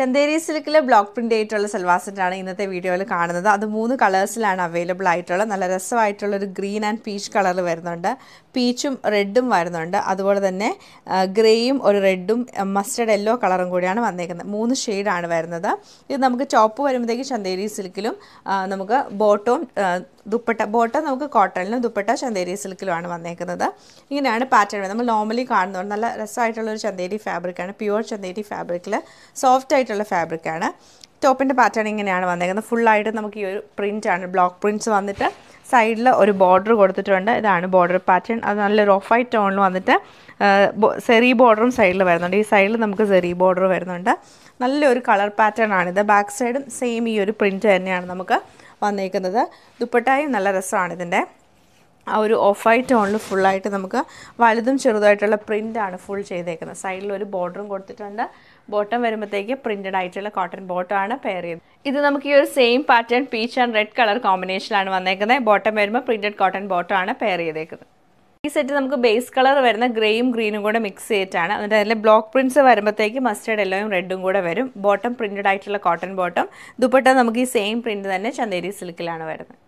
Chanderi സിൽക്കിലെ block print ആയിട്ടുള്ള സൽവാർ സെറ്റാണ് ഇന്നത്തെ വീഡിയോയിൽ കാണുന്നത് അത് മൂന്ന് കളേഴ്സിലാണ് അവൈലബിൾ ആയിട്ടുള്ളത് നല്ല രസമായിട്ടുള്ള ഒരു ഗ്രീൻ ആൻഡ് പീച്ച് കളർ വരുന്നുണ്ട് പീച്ചും റെഡും വരുന്നുണ്ട് അതുപോലെ തന്നെ ഗ്രേയും ഒരു റെഡും മസ്റ്റർഡ് യെല്ലോ കളറും കൂടിയാണ് വന്നേക്കുന്നത് മൂന്ന് ഷെയ്ഡാണ് വരുന്നത് ഇത് നമുക്ക് ടോപ്പ് വരുമ്പോഴത്തേക്ക് ചന്ദേരി സിൽക്കിലും നമുക്ക് ബോട്ടവും ദുപ്പട്ട ബോട്ടം നമുക്ക് കോട്ടണിലും ദുപ്പട്ട ചന്തേരി സിൽക്കിലുമാണ് വന്നേക്കുന്നത് ഇങ്ങനെയാണ് പാറ്റേൺ നമ്മൾ നോർമലി കാണുന്നത് നല്ല ഒരു ചന്തേരി ഫാബ്രിക്കാണ് പ്യുവർ ചന്തേരി ഫാബ്രിക്കിൽ സോഫ്റ്റ് ആയിട്ടുള്ള ഫാബ്രിക്കാണ് ടോപ്പിൻ്റെ പാറ്റേൺ ഇങ്ങനെയാണ് വന്നേക്കുന്നത് ഫുള്ളായിട്ട് നമുക്ക് ഈ ഒരു ആണ് ബ്ലോക്ക് പ്രിൻറ്റ്സ് വന്നിട്ട് സൈഡിൽ ഒരു ബോർഡർ കൊടുത്തിട്ടുണ്ട് ഇതാണ് ബോർഡർ പാറ്റേൺ അത് നല്ല റോഫ് ടോണിൽ വന്നിട്ട് സെറി ബോർഡറും സൈഡിൽ വരുന്നുണ്ട് ഈ സൈഡിൽ നമുക്ക് സെറി ബോർഡർ വരുന്നുണ്ട് നല്ലൊരു കളർ പാറ്റേൺ ആണിത് ബാക്ക് സൈഡും സെയിം ഈ ഒരു പ്രിൻറ്റ് തന്നെയാണ് നമുക്ക് വന്നേക്കുന്നത് ദുപ്പട്ടായും നല്ല രസമാണ് ഇതിൻ്റെ ആ ഒരു ഓഫ് വൈറ്റ് ടോണിൽ ഫുള്ളായിട്ട് നമുക്ക് വലുതും ചെറുതായിട്ടുള്ള പ്രിൻ്റാണ് ഫുൾ ചെയ്തേക്കുന്നത് സൈഡിൽ ഒരു ബോർഡറും കൊടുത്തിട്ടുണ്ട് ബോട്ടം വരുമ്പോഴത്തേക്ക് പ്രിൻറ്റഡ് ആയിട്ടുള്ള കോട്ടൺ ബോട്ടമാണ് പെയർ ചെയ്ത് ഇത് നമുക്ക് ഈ ഒരു same pattern peach and red colour കോമ്പിനേഷനിലാണ് വന്നേക്കുന്നത് ബോട്ടം വരുമ്പോൾ പ്രിൻറ്റഡ് കോട്ടൺ ബോട്ടമാണ് പെയർ ചെയ്തേക്കുന്നത് ഈ സെറ്റ് നമുക്ക് ബേസ് കളർ വരുന്ന ഗ്രേയും ഗ്രീനും കൂടെ മിക്സ് ചെയ്തിട്ടാണ് എന്നിട്ട് അതിൽ ബ്ലോക്ക് പ്രിൻറ്റ്സ് വരുമ്പോഴത്തേക്ക് മസ്റ്റേഡ് യെല്ലോയും റെഡും കൂടെ വരും ബോട്ടം പ്രിൻറ്റഡ് ആയിട്ടുള്ള കോട്ടൺ ബോട്ടം ദുപ്പട്ട നമുക്ക് ഈ സെയിം പ്രിൻറ്റ് തന്നെ ചന്തേരി സിൽക്കിലാണ് വരുന്നത്